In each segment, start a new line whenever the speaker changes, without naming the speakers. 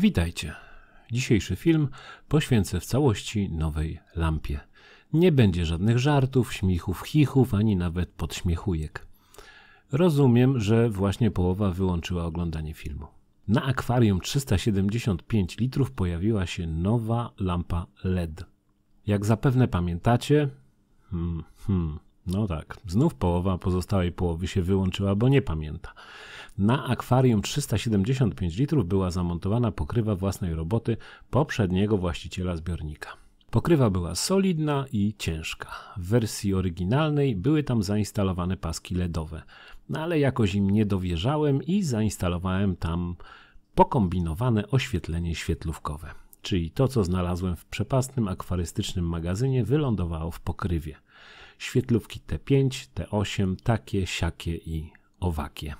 Witajcie. Dzisiejszy film poświęcę w całości nowej lampie. Nie będzie żadnych żartów, śmichów, chichów, ani nawet podśmiechujek. Rozumiem, że właśnie połowa wyłączyła oglądanie filmu. Na akwarium 375 litrów pojawiła się nowa lampa LED. Jak zapewne pamiętacie, hmm, hmm, no tak, znów połowa pozostałej połowy się wyłączyła, bo nie pamięta. Na akwarium 375 litrów była zamontowana pokrywa własnej roboty poprzedniego właściciela zbiornika. Pokrywa była solidna i ciężka. W wersji oryginalnej były tam zainstalowane paski LEDowe, no ale jakoś im nie dowierzałem i zainstalowałem tam pokombinowane oświetlenie świetlówkowe. Czyli to, co znalazłem w przepastnym akwarystycznym magazynie, wylądowało w pokrywie. Świetlówki T5, T8, takie, siakie i owakie.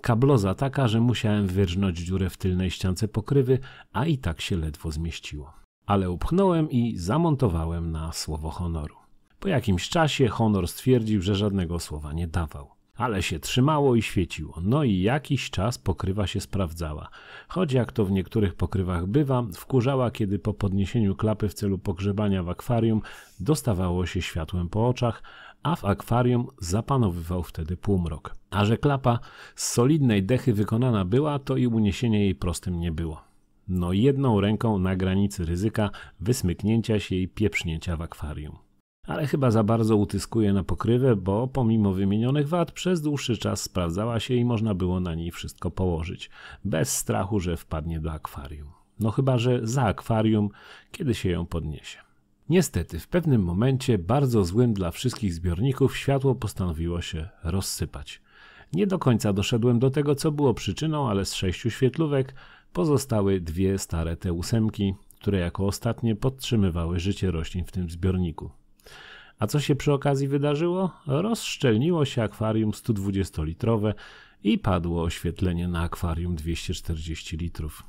Kabloza taka, że musiałem wyrżnąć dziurę w tylnej ściance pokrywy, a i tak się ledwo zmieściło. Ale upchnąłem i zamontowałem na słowo honoru. Po jakimś czasie honor stwierdził, że żadnego słowa nie dawał ale się trzymało i świeciło. No i jakiś czas pokrywa się sprawdzała. Choć jak to w niektórych pokrywach bywa, wkurzała, kiedy po podniesieniu klapy w celu pogrzebania w akwarium dostawało się światłem po oczach, a w akwarium zapanowywał wtedy półmrok. A że klapa z solidnej dechy wykonana była, to i uniesienie jej prostym nie było. No jedną ręką na granicy ryzyka wysmyknięcia się i pieprznięcia w akwarium ale chyba za bardzo utyskuje na pokrywę, bo pomimo wymienionych wad przez dłuższy czas sprawdzała się i można było na niej wszystko położyć, bez strachu, że wpadnie do akwarium. No chyba, że za akwarium, kiedy się ją podniesie. Niestety, w pewnym momencie, bardzo złym dla wszystkich zbiorników, światło postanowiło się rozsypać. Nie do końca doszedłem do tego, co było przyczyną, ale z sześciu świetlówek pozostały dwie stare te ósemki, które jako ostatnie podtrzymywały życie roślin w tym zbiorniku. A co się przy okazji wydarzyło? Rozszczelniło się akwarium 120-litrowe i padło oświetlenie na akwarium 240 litrów.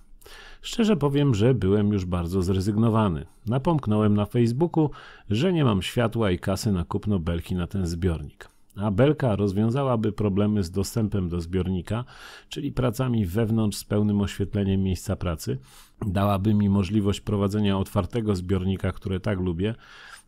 Szczerze powiem, że byłem już bardzo zrezygnowany. Napomknąłem na Facebooku, że nie mam światła i kasy na kupno belki na ten zbiornik. A belka rozwiązałaby problemy z dostępem do zbiornika, czyli pracami wewnątrz z pełnym oświetleniem miejsca pracy, dałaby mi możliwość prowadzenia otwartego zbiornika, które tak lubię,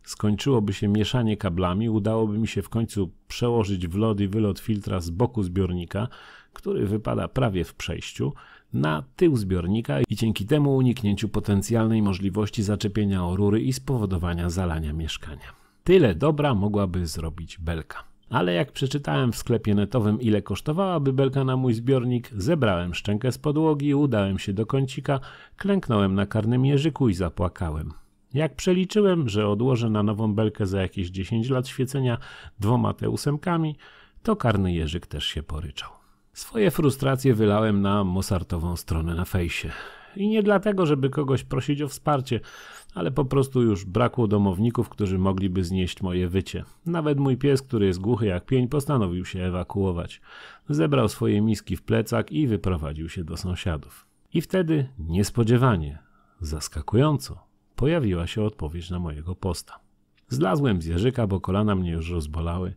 skończyłoby się mieszanie kablami, udałoby mi się w końcu przełożyć wlot i wylot filtra z boku zbiornika, który wypada prawie w przejściu, na tył zbiornika i dzięki temu uniknięciu potencjalnej możliwości zaczepienia o rury i spowodowania zalania mieszkania. Tyle dobra mogłaby zrobić belka. Ale jak przeczytałem w sklepie netowym ile kosztowałaby belka na mój zbiornik, zebrałem szczękę z podłogi, udałem się do kącika, klęknąłem na karnym jeżyku i zapłakałem. Jak przeliczyłem, że odłożę na nową belkę za jakieś 10 lat świecenia dwoma te ósemkami, to karny Jerzyk też się poryczał. Swoje frustracje wylałem na mosartową stronę na fejsie. I nie dlatego, żeby kogoś prosić o wsparcie, ale po prostu już brakło domowników, którzy mogliby znieść moje wycie. Nawet mój pies, który jest głuchy jak pień, postanowił się ewakuować. Zebrał swoje miski w plecak i wyprowadził się do sąsiadów. I wtedy niespodziewanie, zaskakująco, Pojawiła się odpowiedź na mojego posta. Zlazłem z Jerzyka, bo kolana mnie już rozbolały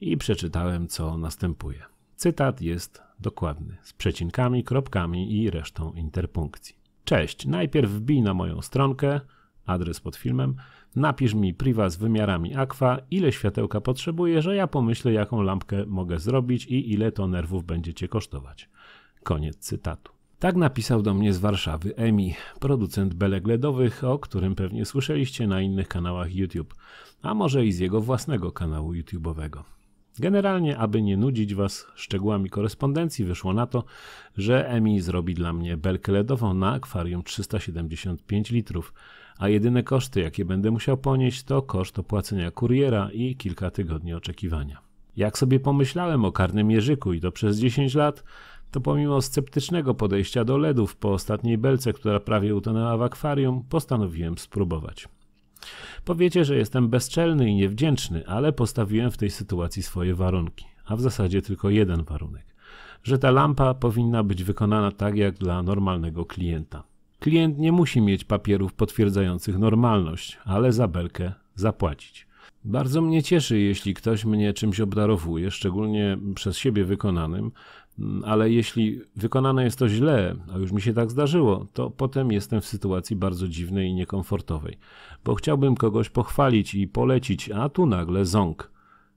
i przeczytałem, co następuje. Cytat jest dokładny, z przecinkami, kropkami i resztą interpunkcji. Cześć, najpierw wbij na moją stronkę, adres pod filmem, napisz mi priwa z wymiarami akwa, ile światełka potrzebuję, że ja pomyślę, jaką lampkę mogę zrobić i ile to nerwów będzie cię kosztować. Koniec cytatu. Tak napisał do mnie z Warszawy Emi, producent belek LEDowych, o którym pewnie słyszeliście na innych kanałach YouTube, a może i z jego własnego kanału YouTube'owego. Generalnie, aby nie nudzić Was szczegółami korespondencji, wyszło na to, że Emi zrobi dla mnie belkę LEDową na akwarium 375 litrów, a jedyne koszty, jakie będę musiał ponieść, to koszt opłacenia kuriera i kilka tygodni oczekiwania. Jak sobie pomyślałem o karnym jeżyku i to przez 10 lat, to pomimo sceptycznego podejścia do LEDów po ostatniej belce, która prawie utonęła w akwarium, postanowiłem spróbować. Powiecie, że jestem bezczelny i niewdzięczny, ale postawiłem w tej sytuacji swoje warunki, a w zasadzie tylko jeden warunek że ta lampa powinna być wykonana tak jak dla normalnego klienta. Klient nie musi mieć papierów potwierdzających normalność, ale za belkę zapłacić. Bardzo mnie cieszy, jeśli ktoś mnie czymś obdarowuje, szczególnie przez siebie wykonanym, Mm, ale jeśli wykonane jest to źle, a już mi się tak zdarzyło, to potem jestem w sytuacji bardzo dziwnej i niekomfortowej, bo chciałbym kogoś pochwalić i polecić, a tu nagle ząk.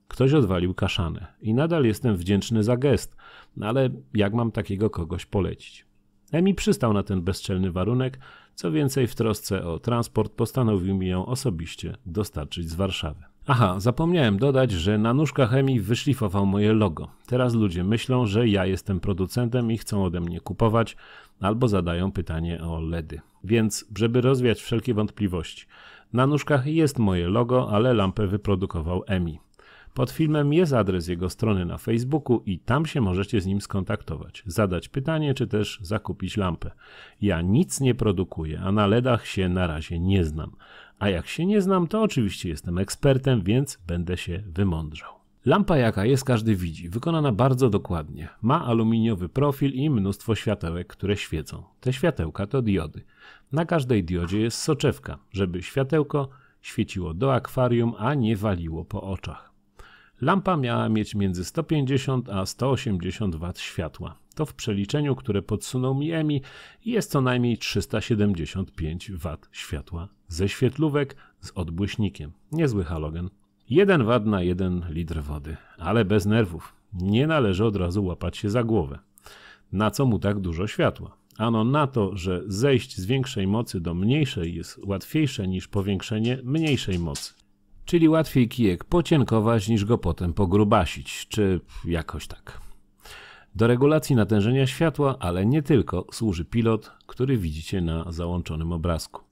Ktoś odwalił kaszanę i nadal jestem wdzięczny za gest, no ale jak mam takiego kogoś polecić? Emi przystał na ten bezczelny warunek, co więcej w trosce o transport postanowił mi ją osobiście dostarczyć z Warszawy. Aha, zapomniałem dodać, że na nóżkach Emi wyszlifował moje logo. Teraz ludzie myślą, że ja jestem producentem i chcą ode mnie kupować, albo zadają pytanie o LEDy. Więc, żeby rozwiać wszelkie wątpliwości, na nóżkach jest moje logo, ale lampę wyprodukował Emi. Pod filmem jest adres jego strony na Facebooku i tam się możecie z nim skontaktować, zadać pytanie czy też zakupić lampę. Ja nic nie produkuję, a na LEDach się na razie nie znam, a jak się nie znam, to oczywiście jestem ekspertem, więc będę się wymądrzał. Lampa jaka jest każdy widzi, wykonana bardzo dokładnie. Ma aluminiowy profil i mnóstwo światełek, które świecą. Te światełka to diody. Na każdej diodzie jest soczewka, żeby światełko świeciło do akwarium, a nie waliło po oczach. Lampa miała mieć między 150 a 180 W światła to w przeliczeniu, które podsunął mi EMI, jest co najmniej 375 W światła ze świetlówek z odbłyśnikiem. Niezły halogen. 1 W na 1 litr wody, ale bez nerwów. Nie należy od razu łapać się za głowę. Na co mu tak dużo światła? Ano na to, że zejść z większej mocy do mniejszej jest łatwiejsze niż powiększenie mniejszej mocy. Czyli łatwiej kijek pocienkować niż go potem pogrubasić, czy jakoś tak. Do regulacji natężenia światła, ale nie tylko, służy pilot, który widzicie na załączonym obrazku.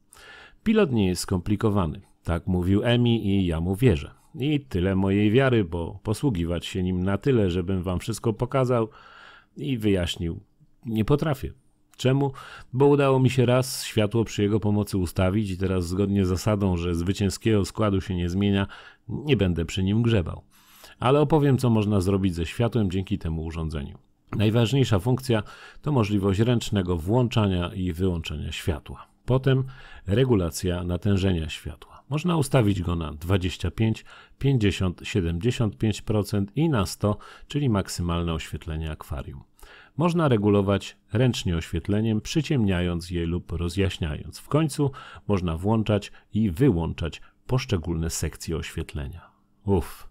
Pilot nie jest skomplikowany. Tak mówił Emi i ja mu wierzę. I tyle mojej wiary, bo posługiwać się nim na tyle, żebym wam wszystko pokazał i wyjaśnił. Nie potrafię. Czemu? Bo udało mi się raz światło przy jego pomocy ustawić i teraz zgodnie z zasadą, że zwycięskiego składu się nie zmienia, nie będę przy nim grzebał. Ale opowiem, co można zrobić ze światłem dzięki temu urządzeniu. Najważniejsza funkcja to możliwość ręcznego włączania i wyłączania światła. Potem regulacja natężenia światła. Można ustawić go na 25, 50, 75% i na 100, czyli maksymalne oświetlenie akwarium. Można regulować ręcznie oświetleniem, przyciemniając je lub rozjaśniając. W końcu można włączać i wyłączać poszczególne sekcje oświetlenia. Uff,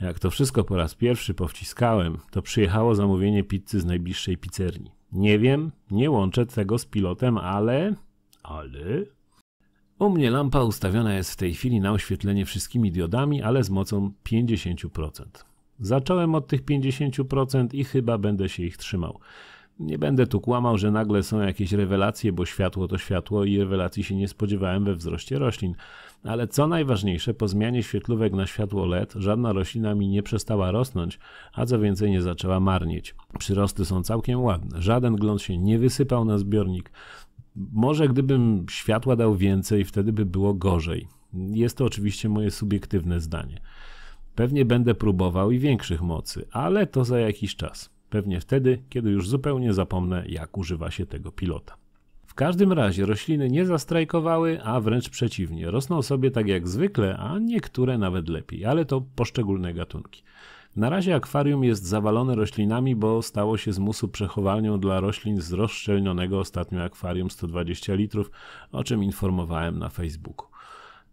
jak to wszystko po raz pierwszy powciskałem, to przyjechało zamówienie pizzy z najbliższej pizzerni. Nie wiem, nie łączę tego z pilotem, ale... Ale... U mnie lampa ustawiona jest w tej chwili na oświetlenie wszystkimi diodami, ale z mocą 50%. Zacząłem od tych 50% i chyba będę się ich trzymał. Nie będę tu kłamał, że nagle są jakieś rewelacje, bo światło to światło i rewelacji się nie spodziewałem we wzroście roślin. Ale co najważniejsze, po zmianie świetlówek na światło LED żadna roślina mi nie przestała rosnąć, a co więcej nie zaczęła marnieć. Przyrosty są całkiem ładne, żaden gląd się nie wysypał na zbiornik. Może gdybym światła dał więcej, wtedy by było gorzej. Jest to oczywiście moje subiektywne zdanie. Pewnie będę próbował i większych mocy, ale to za jakiś czas. Pewnie wtedy, kiedy już zupełnie zapomnę, jak używa się tego pilota. W każdym razie rośliny nie zastrajkowały, a wręcz przeciwnie. Rosną sobie tak jak zwykle, a niektóre nawet lepiej, ale to poszczególne gatunki. Na razie akwarium jest zawalone roślinami, bo stało się z musu przechowalnią dla roślin z rozszczelnionego ostatnio akwarium 120 litrów, o czym informowałem na Facebooku.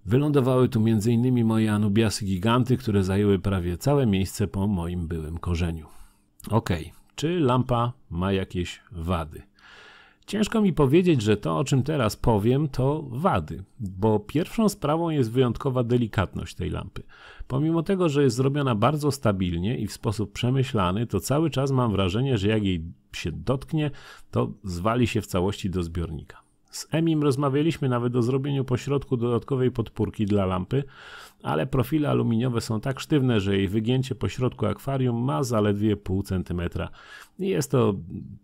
Wylądowały tu m.in. moje anubiasy giganty, które zajęły prawie całe miejsce po moim byłym korzeniu. Ok, czy lampa ma jakieś wady? Ciężko mi powiedzieć, że to, o czym teraz powiem, to wady, bo pierwszą sprawą jest wyjątkowa delikatność tej lampy. Pomimo tego, że jest zrobiona bardzo stabilnie i w sposób przemyślany, to cały czas mam wrażenie, że jak jej się dotknie, to zwali się w całości do zbiornika. Z Emim rozmawialiśmy nawet o zrobieniu pośrodku dodatkowej podpórki dla lampy, ale profile aluminiowe są tak sztywne, że jej wygięcie pośrodku akwarium ma zaledwie pół centymetra. Jest to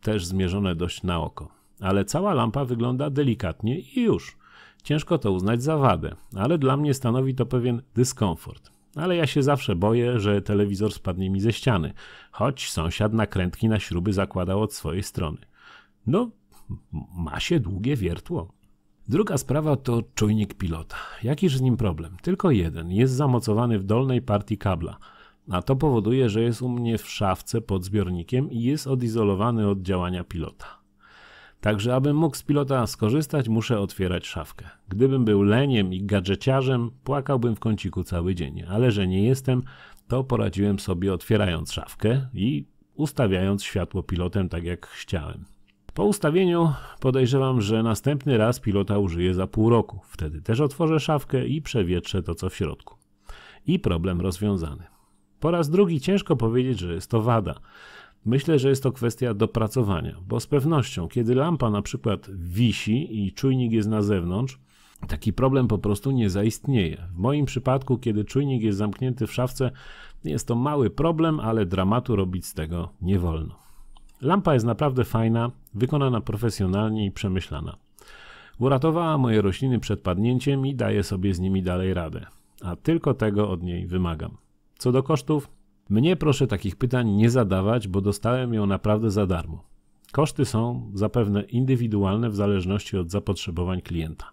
też zmierzone dość na oko. Ale cała lampa wygląda delikatnie i już. Ciężko to uznać za wadę, ale dla mnie stanowi to pewien dyskomfort. Ale ja się zawsze boję, że telewizor spadnie mi ze ściany, choć sąsiad nakrętki na śruby zakładał od swojej strony. No, ma się długie wiertło. Druga sprawa to czujnik pilota. Jakiż z nim problem? Tylko jeden. Jest zamocowany w dolnej partii kabla, a to powoduje, że jest u mnie w szafce pod zbiornikiem i jest odizolowany od działania pilota. Także abym mógł z pilota skorzystać, muszę otwierać szafkę. Gdybym był leniem i gadżeciarzem, płakałbym w kąciku cały dzień, ale że nie jestem, to poradziłem sobie otwierając szafkę i ustawiając światło pilotem tak jak chciałem. Po ustawieniu podejrzewam, że następny raz pilota użyję za pół roku. Wtedy też otworzę szafkę i przewietrzę to, co w środku. I problem rozwiązany. Po raz drugi ciężko powiedzieć, że jest to wada. Myślę, że jest to kwestia dopracowania, bo z pewnością, kiedy lampa na przykład wisi i czujnik jest na zewnątrz, taki problem po prostu nie zaistnieje. W moim przypadku, kiedy czujnik jest zamknięty w szafce, jest to mały problem, ale dramatu robić z tego nie wolno. Lampa jest naprawdę fajna, wykonana profesjonalnie i przemyślana. Uratowała moje rośliny przed padnięciem i daję sobie z nimi dalej radę, a tylko tego od niej wymagam. Co do kosztów, mnie proszę takich pytań nie zadawać, bo dostałem ją naprawdę za darmo. Koszty są zapewne indywidualne w zależności od zapotrzebowań klienta.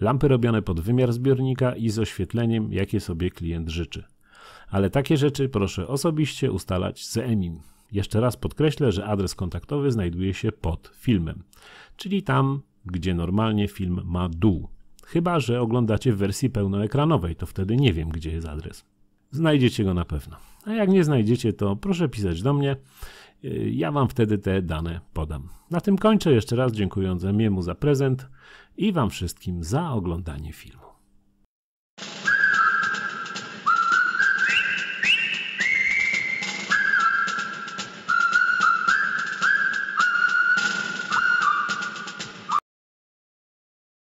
Lampy robione pod wymiar zbiornika i z oświetleniem, jakie sobie klient życzy. Ale takie rzeczy proszę osobiście ustalać z EMIM. Jeszcze raz podkreślę, że adres kontaktowy znajduje się pod filmem, czyli tam, gdzie normalnie film ma dół. Chyba, że oglądacie w wersji pełnoekranowej, to wtedy nie wiem, gdzie jest adres. Znajdziecie go na pewno. A jak nie znajdziecie, to proszę pisać do mnie. Y, ja Wam wtedy te dane podam. Na tym kończę jeszcze raz dziękując Emiemu za prezent i Wam wszystkim za oglądanie filmu.